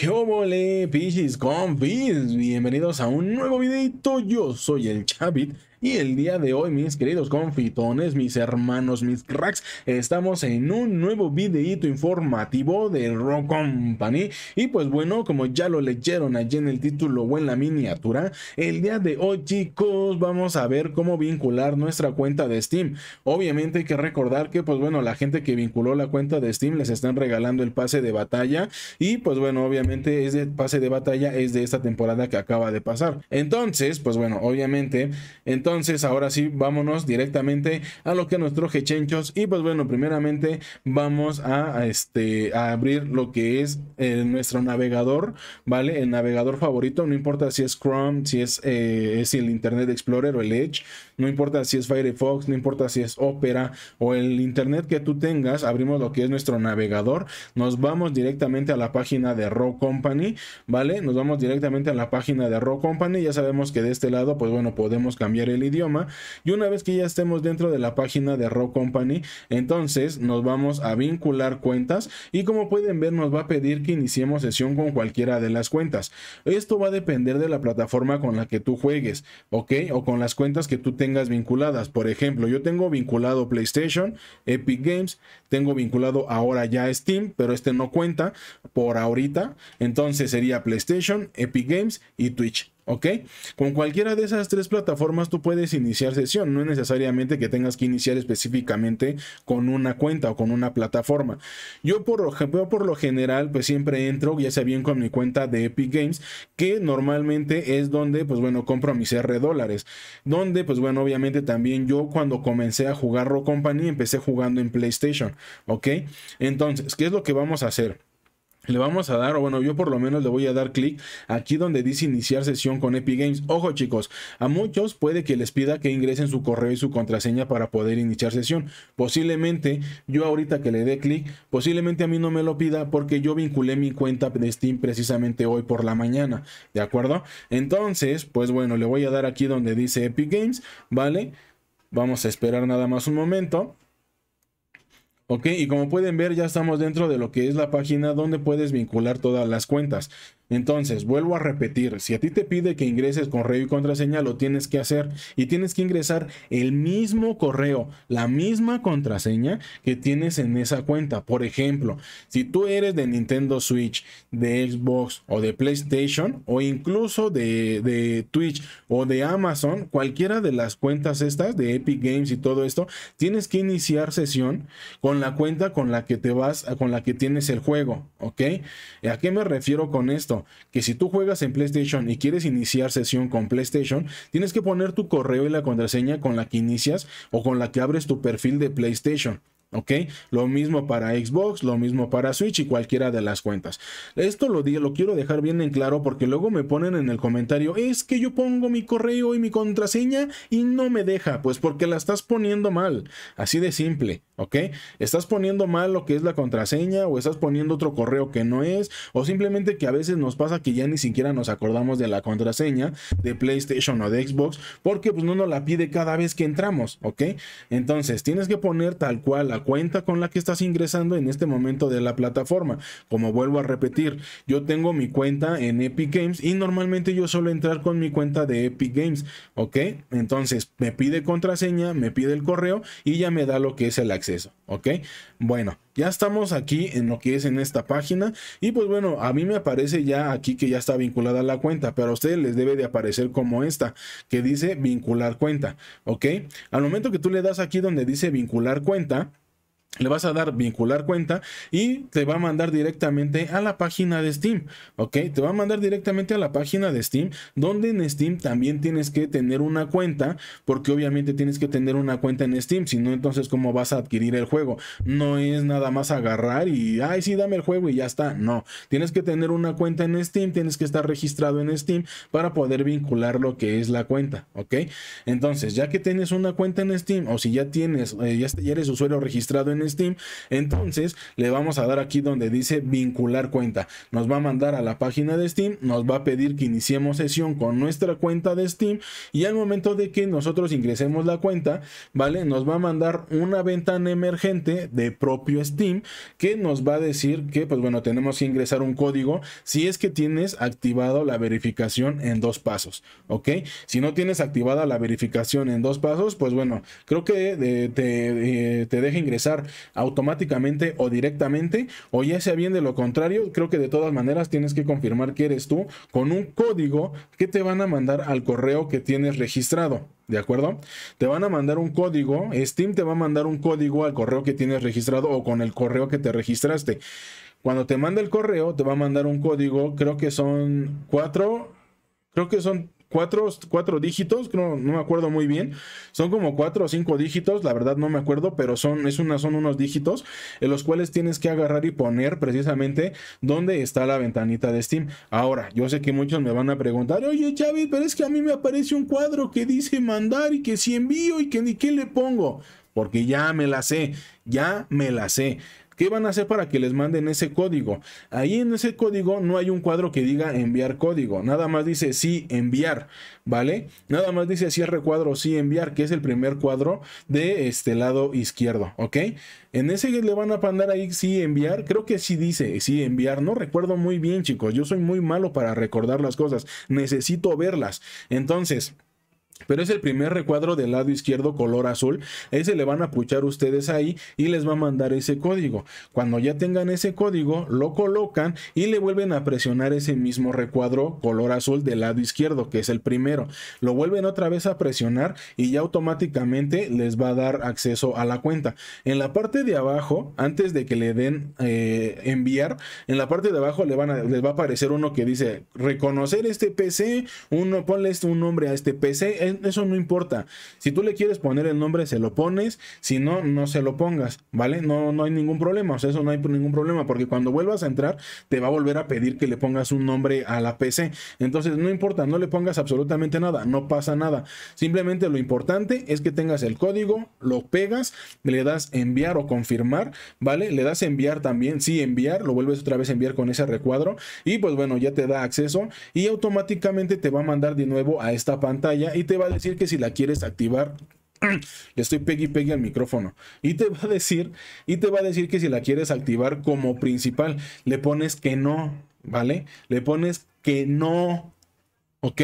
¿Qué le, pichis, compis? Bienvenidos a un nuevo videito. Yo soy el Chavit y el día de hoy, mis queridos confitones, mis hermanos, mis cracks, estamos en un nuevo videito informativo de Rock Company. Y pues bueno, como ya lo leyeron allí en el título o en la miniatura, el día de hoy, chicos, vamos a ver cómo vincular nuestra cuenta de Steam. Obviamente hay que recordar que, pues bueno, la gente que vinculó la cuenta de Steam les están regalando el pase de batalla. Y pues bueno, obviamente ese pase de batalla es de esta temporada que acaba de pasar. Entonces, pues bueno, obviamente, entonces entonces ahora sí, vámonos directamente a lo que nos gechenchos Y pues bueno, primeramente vamos a, este, a abrir lo que es eh, nuestro navegador, ¿vale? El navegador favorito, no importa si es Chrome, si es, eh, el Internet Explorer o el Edge, no importa si es Firefox, no importa si es Opera o el internet que tú tengas, abrimos lo que es nuestro navegador, nos vamos directamente a la página de Raw Company, ¿vale? Nos vamos directamente a la página de Raw Company, ya sabemos que de este lado, pues bueno, podemos cambiar el idioma y una vez que ya estemos dentro de la página de Raw Company, entonces nos vamos a vincular cuentas y como pueden ver nos va a pedir que iniciemos sesión con cualquiera de las cuentas. Esto va a depender de la plataforma con la que tú juegues, ¿ok? O con las cuentas que tú tengas vinculadas. Por ejemplo, yo tengo vinculado PlayStation, Epic Games, tengo vinculado ahora ya Steam, pero este no cuenta por ahorita. Entonces sería PlayStation, Epic Games y Twitch. ¿Ok? Con cualquiera de esas tres plataformas tú puedes iniciar sesión, no es necesariamente que tengas que iniciar específicamente con una cuenta o con una plataforma. Yo por lo, por lo general pues siempre entro, ya sea bien con mi cuenta de Epic Games, que normalmente es donde pues bueno compro mis R dólares, donde pues bueno obviamente también yo cuando comencé a jugar Rock Company empecé jugando en PlayStation, ¿ok? Entonces, ¿qué es lo que vamos a hacer? le vamos a dar, o bueno, yo por lo menos le voy a dar clic aquí donde dice iniciar sesión con Epic Games. Ojo chicos, a muchos puede que les pida que ingresen su correo y su contraseña para poder iniciar sesión. Posiblemente yo ahorita que le dé clic, posiblemente a mí no me lo pida porque yo vinculé mi cuenta de Steam precisamente hoy por la mañana, ¿de acuerdo? Entonces, pues bueno, le voy a dar aquí donde dice Epic Games, ¿vale? Vamos a esperar nada más un momento. Ok, y como pueden ver ya estamos dentro de lo que es la página donde puedes vincular todas las cuentas. Entonces, vuelvo a repetir, si a ti te pide que ingreses con correo y contraseña, lo tienes que hacer y tienes que ingresar el mismo correo, la misma contraseña que tienes en esa cuenta. Por ejemplo, si tú eres de Nintendo Switch, de Xbox o de PlayStation o incluso de, de Twitch o de Amazon, cualquiera de las cuentas estas de Epic Games y todo esto, tienes que iniciar sesión con la cuenta con la que te vas, con la que tienes el juego, ¿ok? ¿A qué me refiero con esto? Que si tú juegas en PlayStation y quieres iniciar sesión con PlayStation, tienes que poner tu correo y la contraseña con la que inicias o con la que abres tu perfil de PlayStation. ¿Ok? Lo mismo para Xbox, lo mismo para Switch y cualquiera de las cuentas. Esto lo, lo quiero dejar bien en claro porque luego me ponen en el comentario, es que yo pongo mi correo y mi contraseña y no me deja, pues porque la estás poniendo mal, así de simple, ¿ok? Estás poniendo mal lo que es la contraseña o estás poniendo otro correo que no es o simplemente que a veces nos pasa que ya ni siquiera nos acordamos de la contraseña de PlayStation o de Xbox porque pues no nos la pide cada vez que entramos, ¿ok? Entonces tienes que poner tal cual la cuenta con la que estás ingresando en este momento de la plataforma. Como vuelvo a repetir, yo tengo mi cuenta en Epic Games y normalmente yo suelo entrar con mi cuenta de Epic Games, ¿ok? Entonces me pide contraseña, me pide el correo y ya me da lo que es el acceso, ¿ok? Bueno, ya estamos aquí en lo que es en esta página y pues bueno, a mí me aparece ya aquí que ya está vinculada la cuenta, pero a ustedes les debe de aparecer como esta que dice vincular cuenta, ¿ok? Al momento que tú le das aquí donde dice vincular cuenta, le vas a dar vincular cuenta y te va a mandar directamente a la página de Steam, ¿ok? Te va a mandar directamente a la página de Steam, donde en Steam también tienes que tener una cuenta, porque obviamente tienes que tener una cuenta en Steam, si no, entonces cómo vas a adquirir el juego. No es nada más agarrar y, ay, sí, dame el juego y ya está, no. Tienes que tener una cuenta en Steam, tienes que estar registrado en Steam para poder vincular lo que es la cuenta, ¿ok? Entonces, ya que tienes una cuenta en Steam, o si ya tienes, eh, ya eres usuario registrado en Steam. Entonces le vamos a dar aquí donde dice vincular cuenta. Nos va a mandar a la página de Steam, nos va a pedir que iniciemos sesión con nuestra cuenta de Steam y al momento de que nosotros ingresemos la cuenta, ¿vale? Nos va a mandar una ventana emergente de propio Steam que nos va a decir que, pues bueno, tenemos que ingresar un código si es que tienes activado la verificación en dos pasos, ¿ok? Si no tienes activada la verificación en dos pasos, pues bueno, creo que eh, eh, te deja ingresar automáticamente o directamente, o ya sea bien de lo contrario, creo que de todas maneras tienes que confirmar que eres tú con un código que te van a mandar al correo que tienes registrado. ¿De acuerdo? Te van a mandar un código, Steam te va a mandar un código al correo que tienes registrado o con el correo que te registraste. Cuando te manda el correo, te va a mandar un código, creo que son cuatro, creo que son cuatro, dígitos, no, no, me acuerdo muy bien. Son como cuatro o cinco dígitos, la verdad no me acuerdo, pero son, es una, son unos dígitos en los cuales tienes que agarrar y poner precisamente dónde está la ventanita de Steam. Ahora, yo sé que muchos me van a preguntar, oye Xavi, pero es que a mí me aparece un cuadro que dice mandar y que si envío y que ni qué le pongo. Porque ya me la sé, ya me la sé. ¿Qué van a hacer para que les manden ese código? Ahí en ese código no hay un cuadro que diga enviar código. Nada más dice sí enviar, ¿vale? Nada más dice cierre cuadro sí enviar, que es el primer cuadro de este lado izquierdo, ¿ok? En ese le van a mandar ahí sí enviar. Creo que sí dice sí enviar. No recuerdo muy bien, chicos. Yo soy muy malo para recordar las cosas. Necesito verlas. Entonces... Pero es el primer recuadro del lado izquierdo color azul. Ese le van a puchar ustedes ahí y les va a mandar ese código. Cuando ya tengan ese código, lo colocan y le vuelven a presionar ese mismo recuadro color azul del lado izquierdo, que es el primero. Lo vuelven otra vez a presionar y ya automáticamente les va a dar acceso a la cuenta. En la parte de abajo, antes de que le den eh, enviar, en la parte de abajo le van a, les va a aparecer uno que dice reconocer este PC, uno, ponle un nombre a este PC eso no importa. Si tú le quieres poner el nombre, se lo pones. Si no, no se lo pongas, ¿vale? No, no hay ningún problema. O sea, eso no hay ningún problema. Porque cuando vuelvas a entrar, te va a volver a pedir que le pongas un nombre a la PC. Entonces, no importa, no le pongas absolutamente nada. No pasa nada. Simplemente lo importante es que tengas el código, lo pegas, le das enviar o confirmar, ¿vale? Le das enviar también. Sí, enviar. Lo vuelves otra vez a enviar con ese recuadro. Y pues bueno, ya te da acceso. Y automáticamente te va a mandar de nuevo a esta pantalla y te va a decir que si la quieres activar, le estoy pegue y al micrófono. Y te va a decir, y te va a decir que si la quieres activar como principal, le pones que no, ¿vale? Le pones que no. ¿Ok?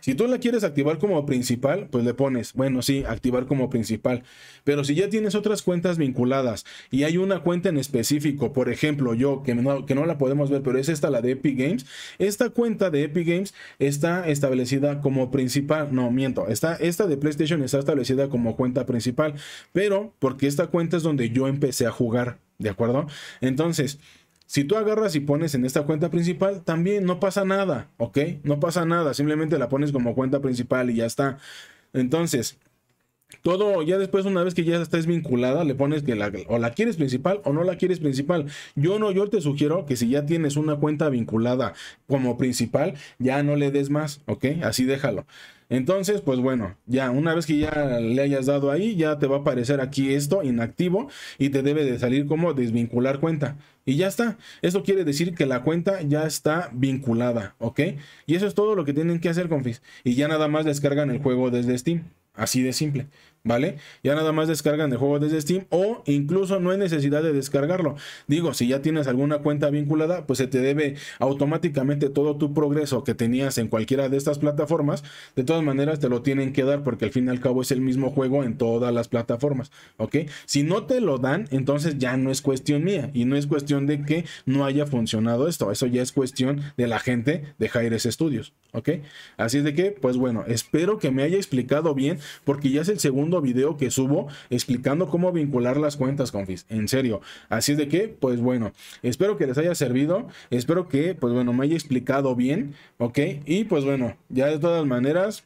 Si tú la quieres activar como principal, pues le pones, bueno, sí, activar como principal. Pero si ya tienes otras cuentas vinculadas y hay una cuenta en específico, por ejemplo, yo, que no, que no la podemos ver, pero es esta la de Epic Games, esta cuenta de Epic Games está establecida como principal. No, miento, está, esta de PlayStation está establecida como cuenta principal, pero porque esta cuenta es donde yo empecé a jugar, ¿de acuerdo? Entonces... Si tú agarras y pones en esta cuenta principal, también no pasa nada, ¿ok? No pasa nada, simplemente la pones como cuenta principal y ya está. Entonces, todo, ya después, una vez que ya estés vinculada, le pones que la, o la quieres principal o no la quieres principal. Yo no, yo te sugiero que si ya tienes una cuenta vinculada como principal, ya no le des más, ¿ok? Así déjalo. Entonces, pues bueno, ya una vez que ya le hayas dado ahí, ya te va a aparecer aquí esto inactivo y te debe de salir como desvincular cuenta. Y ya está. Eso quiere decir que la cuenta ya está vinculada, ¿ok? Y eso es todo lo que tienen que hacer, con confis. Y ya nada más descargan el juego desde Steam. Así de simple. ¿Vale? Ya nada más descargan el juego desde Steam o incluso no hay necesidad de descargarlo. Digo, si ya tienes alguna cuenta vinculada, pues se te debe automáticamente todo tu progreso que tenías en cualquiera de estas plataformas. De todas maneras, te lo tienen que dar porque al fin y al cabo es el mismo juego en todas las plataformas. ¿Ok? Si no te lo dan, entonces ya no es cuestión mía y no es cuestión de que no haya funcionado esto. Eso ya es cuestión de la gente de Jaires Studios. ¿Ok? Así es de que, pues bueno, espero que me haya explicado bien porque ya es el segundo video que subo explicando cómo vincular las cuentas, Fis. En serio. Así de que, pues bueno, espero que les haya servido. Espero que, pues bueno, me haya explicado bien. ¿Ok? Y pues bueno, ya de todas maneras,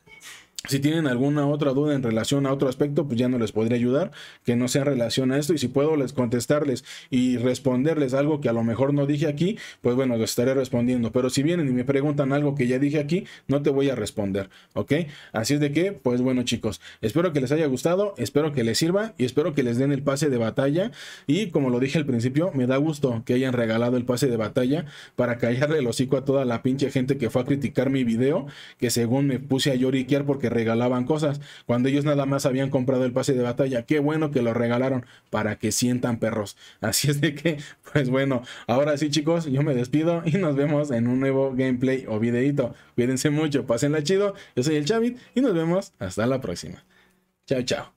si tienen alguna otra duda en relación a otro aspecto, pues ya no les podría ayudar, que no sea en relación a esto. Y si puedo les contestarles y responderles algo que a lo mejor no dije aquí, pues bueno, lo estaré respondiendo. Pero si vienen y me preguntan algo que ya dije aquí, no te voy a responder, ¿ok? Así es de que, pues bueno chicos, espero que les haya gustado, espero que les sirva y espero que les den el pase de batalla. Y como lo dije al principio, me da gusto que hayan regalado el pase de batalla para callarle el hocico a toda la pinche gente que fue a criticar mi video, que según me puse a lloriquear porque regalaban cosas, cuando ellos nada más habían comprado el pase de batalla. Qué bueno que lo regalaron para que sientan perros. Así es de que, pues bueno, ahora sí chicos, yo me despido y nos vemos en un nuevo gameplay o videito. Cuídense mucho, la chido. Yo soy el Chavit y nos vemos hasta la próxima. Chao, chao.